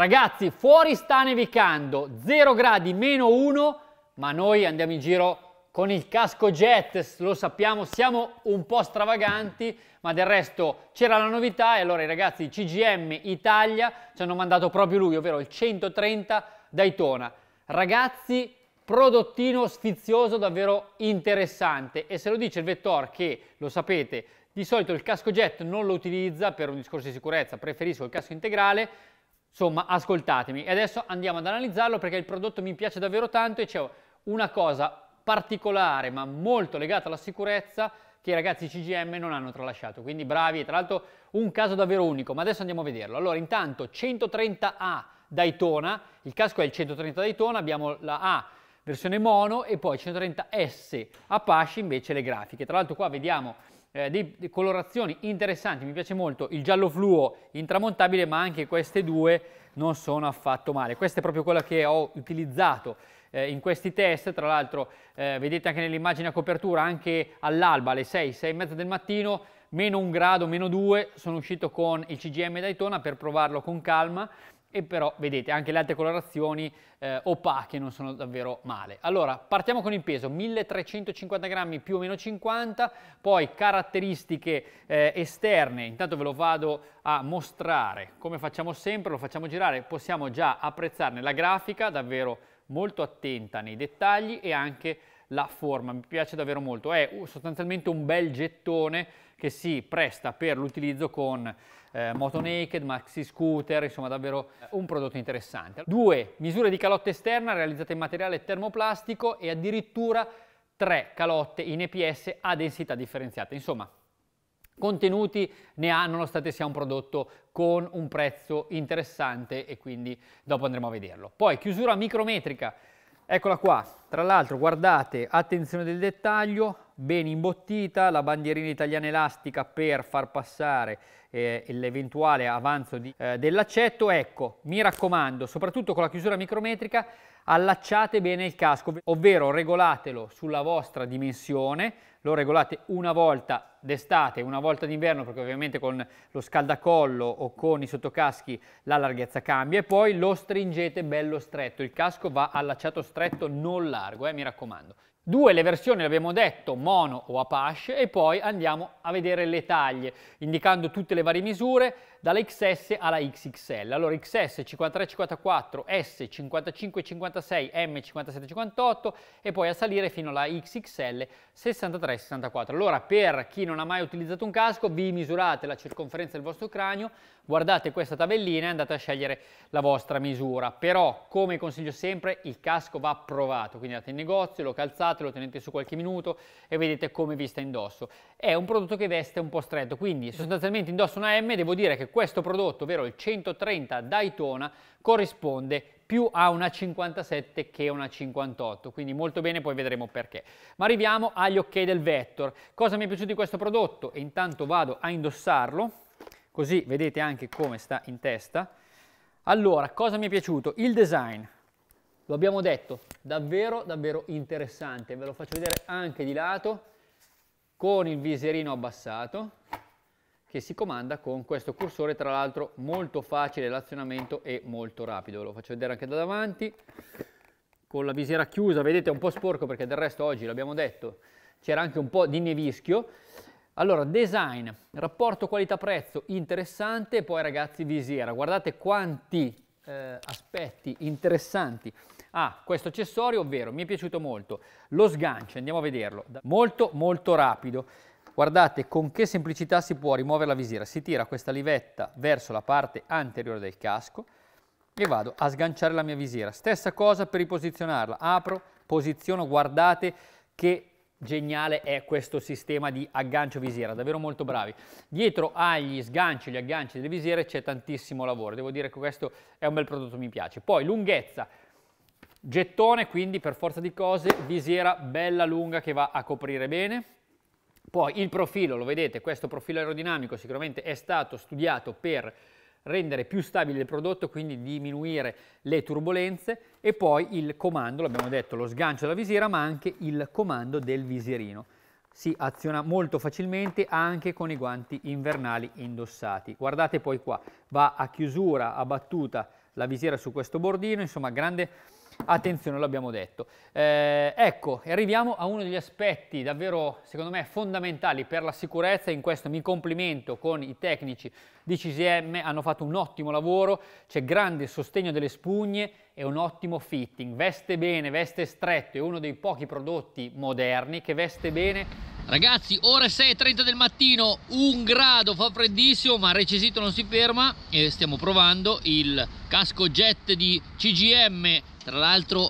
Ragazzi, fuori sta nevicando, 0 gradi, meno 1, ma noi andiamo in giro con il casco jet, lo sappiamo, siamo un po' stravaganti, ma del resto c'era la novità e allora i ragazzi CGM Italia ci hanno mandato proprio lui, ovvero il 130 Daytona. Ragazzi, prodottino sfizioso davvero interessante e se lo dice il Vettor che, lo sapete, di solito il casco jet non lo utilizza per un discorso di sicurezza, preferisco il casco integrale, Insomma, ascoltatemi. E adesso andiamo ad analizzarlo perché il prodotto mi piace davvero tanto e c'è una cosa particolare ma molto legata alla sicurezza che i ragazzi CGM non hanno tralasciato. Quindi bravi, e tra l'altro un caso davvero unico, ma adesso andiamo a vederlo. Allora, intanto 130A Daytona, il casco è il 130 Daytona, abbiamo la A versione mono e poi 130S Apache invece le grafiche. Tra l'altro qua vediamo eh, dei, dei colorazioni interessanti, mi piace molto il giallo fluo intramontabile, ma anche queste due non sono affatto male. Questa è proprio quella che ho utilizzato eh, in questi test, tra l'altro eh, vedete anche nell'immagine a copertura, anche all'alba alle 6, 6 e mezza del mattino, meno un grado, meno due, sono uscito con il CGM Daytona per provarlo con calma e però vedete anche le altre colorazioni eh, opache non sono davvero male. Allora partiamo con il peso 1350 grammi più o meno 50, poi caratteristiche eh, esterne, intanto ve lo vado a mostrare come facciamo sempre, lo facciamo girare, possiamo già apprezzarne la grafica davvero molto attenta nei dettagli e anche la forma, mi piace davvero molto, è sostanzialmente un bel gettone che si presta per l'utilizzo con eh, moto naked, maxi scooter, insomma davvero un prodotto interessante. Due misure di calotta esterna realizzate in materiale termoplastico e addirittura tre calotte in EPS a densità differenziata, insomma contenuti ne ha nonostante sia un prodotto con un prezzo interessante e quindi dopo andremo a vederlo. Poi chiusura micrometrica Eccola qua, tra l'altro guardate, attenzione del dettaglio, ben imbottita, la bandierina italiana elastica per far passare eh, l'eventuale avanzo di, eh, dell'accetto. Ecco, mi raccomando, soprattutto con la chiusura micrometrica, allacciate bene il casco, ovvero regolatelo sulla vostra dimensione, lo regolate una volta d'estate, una volta d'inverno, perché ovviamente con lo scaldacollo o con i sottocaschi la larghezza cambia, e poi lo stringete bello stretto, il casco va allacciato stretto, non largo, eh, mi raccomando. Due le versioni, l'abbiamo detto, mono o Apache e poi andiamo a vedere le taglie, indicando tutte le varie misure, dalla XS alla XXL. Allora XS 53, 54, S 55, 56, M 57, 58 e poi a salire fino alla XXL 63, 64. Allora per chi non ha mai utilizzato un casco vi misurate la circonferenza del vostro cranio, guardate questa tabellina e andate a scegliere la vostra misura. Però come consiglio sempre il casco va provato, quindi andate in negozio, lo calzate, lo tenete su qualche minuto e vedete come vi sta indosso. È un prodotto che veste un po' stretto, quindi sostanzialmente indosso una M, devo dire che questo prodotto, ovvero il 130 Daytona, corrisponde più a una 57 che a una 58, quindi molto bene, poi vedremo perché. Ma arriviamo agli ok del Vector. Cosa mi è piaciuto di questo prodotto? E intanto vado a indossarlo, così vedete anche come sta in testa. Allora, cosa mi è piaciuto? Il design, lo abbiamo detto, davvero davvero interessante, ve lo faccio vedere anche di lato, con il viserino abbassato, che si comanda con questo cursore, tra l'altro molto facile l'azionamento e molto rapido. Lo faccio vedere anche da davanti, con la visiera chiusa, vedete è un po' sporco perché del resto oggi, l'abbiamo detto, c'era anche un po' di nevischio. Allora, design, rapporto qualità-prezzo interessante, poi ragazzi visiera, guardate quanti eh, aspetti interessanti ha ah, questo accessorio, ovvero mi è piaciuto molto, lo sgancio, andiamo a vederlo, molto molto rapido, Guardate con che semplicità si può rimuovere la visiera. Si tira questa livetta verso la parte anteriore del casco e vado a sganciare la mia visiera. Stessa cosa per riposizionarla. Apro, posiziono, guardate che geniale è questo sistema di aggancio visiera, davvero molto bravi. Dietro agli sganci, agli agganci delle visiere c'è tantissimo lavoro, devo dire che questo è un bel prodotto, mi piace. Poi lunghezza, gettone quindi per forza di cose, visiera bella lunga che va a coprire bene, poi il profilo, lo vedete, questo profilo aerodinamico sicuramente è stato studiato per rendere più stabile il prodotto, quindi diminuire le turbulenze e poi il comando, l'abbiamo detto, lo sgancio della visiera, ma anche il comando del visierino. Si aziona molto facilmente anche con i guanti invernali indossati. Guardate poi qua, va a chiusura, a battuta la visiera su questo bordino, insomma grande attenzione, l'abbiamo detto. Eh, ecco, arriviamo a uno degli aspetti davvero, secondo me, fondamentali per la sicurezza, in questo mi complimento con i tecnici di CSM, hanno fatto un ottimo lavoro, c'è grande sostegno delle spugne e un ottimo fitting, veste bene, veste stretto, è uno dei pochi prodotti moderni che veste bene Ragazzi, ore 6.30 del mattino, un grado, fa freddissimo, ma Recesito non si ferma e stiamo provando il casco jet di CGM, tra l'altro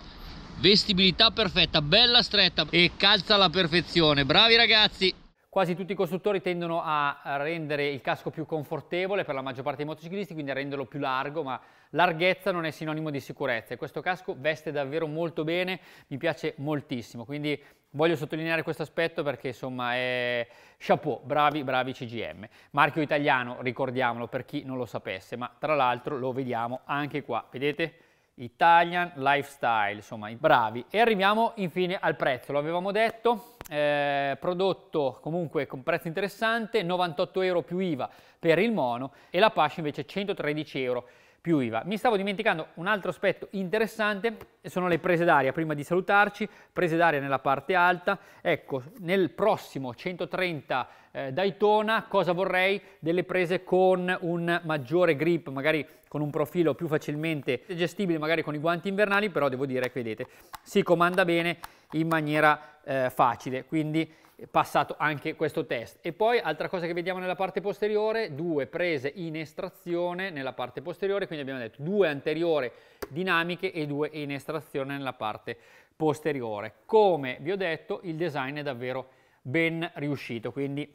vestibilità perfetta, bella stretta e calza alla perfezione. Bravi ragazzi! Quasi tutti i costruttori tendono a rendere il casco più confortevole per la maggior parte dei motociclisti, quindi a renderlo più largo, ma larghezza non è sinonimo di sicurezza e questo casco veste davvero molto bene, mi piace moltissimo, quindi Voglio sottolineare questo aspetto perché insomma è chapeau, bravi, bravi CGM. Marchio italiano, ricordiamolo per chi non lo sapesse, ma tra l'altro lo vediamo anche qua, vedete? Italian Lifestyle, insomma, i bravi. E arriviamo infine al prezzo, lo avevamo detto, eh, prodotto comunque con prezzo interessante, 98 euro più IVA per il mono e la Pascia invece 113 euro più IVA. Mi stavo dimenticando un altro aspetto interessante, sono le prese d'aria, prima di salutarci, prese d'aria nella parte alta, ecco, nel prossimo 130 eh, Daytona cosa vorrei? Delle prese con un maggiore grip, magari con un profilo più facilmente gestibile, magari con i guanti invernali, però devo dire che vedete, si comanda bene in maniera eh, facile, quindi passato anche questo test. E poi altra cosa che vediamo nella parte posteriore, due prese in estrazione nella parte posteriore, quindi abbiamo detto due anteriore dinamiche e due in estrazione nella parte posteriore. Come vi ho detto, il design è davvero ben riuscito, quindi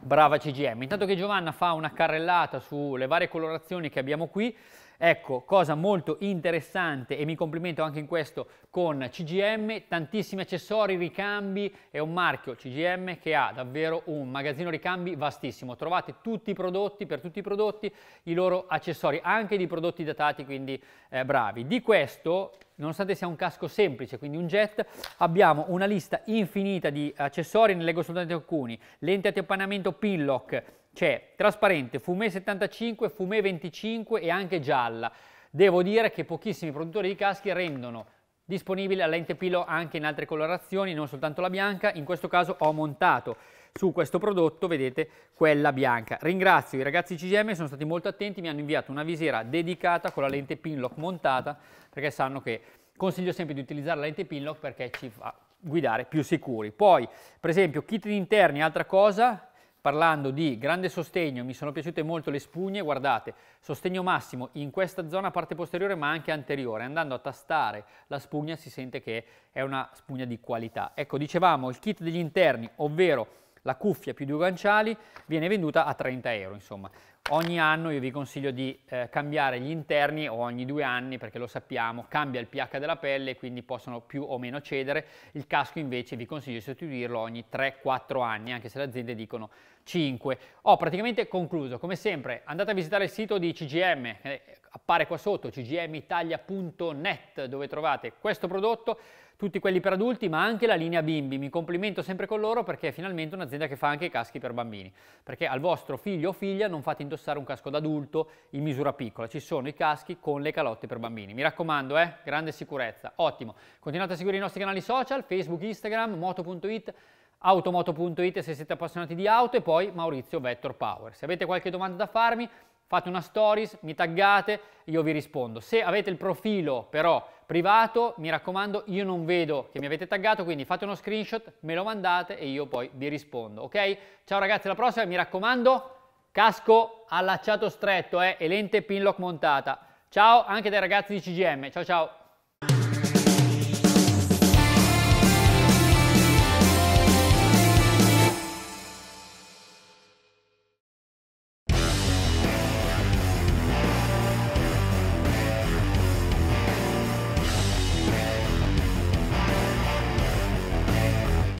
brava CGM. Intanto che Giovanna fa una carrellata sulle varie colorazioni che abbiamo qui, Ecco, cosa molto interessante e mi complimento anche in questo con CGM, tantissimi accessori, ricambi, è un marchio CGM che ha davvero un magazzino ricambi vastissimo. Trovate tutti i prodotti, per tutti i prodotti, i loro accessori, anche di prodotti datati, quindi eh, bravi. Di questo nonostante sia un casco semplice, quindi un jet, abbiamo una lista infinita di accessori, ne leggo soltanto alcuni, Lente a tamponamento Pinlock, c'è trasparente, fumé 75, fumé 25 e anche gialla. Devo dire che pochissimi produttori di caschi rendono disponibile la lente pilo anche in altre colorazioni, non soltanto la bianca, in questo caso ho montato su questo prodotto, vedete, quella bianca. Ringrazio i ragazzi CGM, sono stati molto attenti, mi hanno inviato una visiera dedicata con la lente pinlock montata, perché sanno che consiglio sempre di utilizzare la lente pinlock perché ci fa guidare più sicuri. Poi, per esempio, kit di interni, altra cosa, parlando di grande sostegno, mi sono piaciute molto le spugne, guardate, sostegno massimo in questa zona parte posteriore ma anche anteriore, andando a tastare la spugna si sente che è una spugna di qualità. Ecco, dicevamo, il kit degli interni, ovvero la cuffia più due guanciali, viene venduta a 30 euro, insomma. Ogni anno io vi consiglio di eh, cambiare gli interni o ogni due anni perché lo sappiamo cambia il pH della pelle quindi possono più o meno cedere. Il casco invece vi consiglio di sostituirlo ogni 3-4 anni anche se le aziende dicono 5. Ho praticamente concluso. Come sempre andate a visitare il sito di CGM eh, appare qua sotto cgmitalia.net dove trovate questo prodotto tutti quelli per adulti, ma anche la linea bimbi. Mi complimento sempre con loro perché è finalmente un'azienda che fa anche i caschi per bambini. Perché al vostro figlio o figlia non fate in indossare un casco d'adulto in misura piccola. Ci sono i caschi con le calotte per bambini. Mi raccomando, eh? grande sicurezza. Ottimo. Continuate a seguire i nostri canali social, Facebook, Instagram, moto.it, automoto.it se siete appassionati di auto e poi Maurizio Vettor Power. Se avete qualche domanda da farmi, fate una stories, mi taggate, io vi rispondo. Se avete il profilo però privato, mi raccomando, io non vedo che mi avete taggato, quindi fate uno screenshot, me lo mandate e io poi vi rispondo, ok? Ciao ragazzi, alla prossima, mi raccomando, Casco allacciato stretto eh, e lente pinlock montata. Ciao anche dai ragazzi di CGM. Ciao ciao.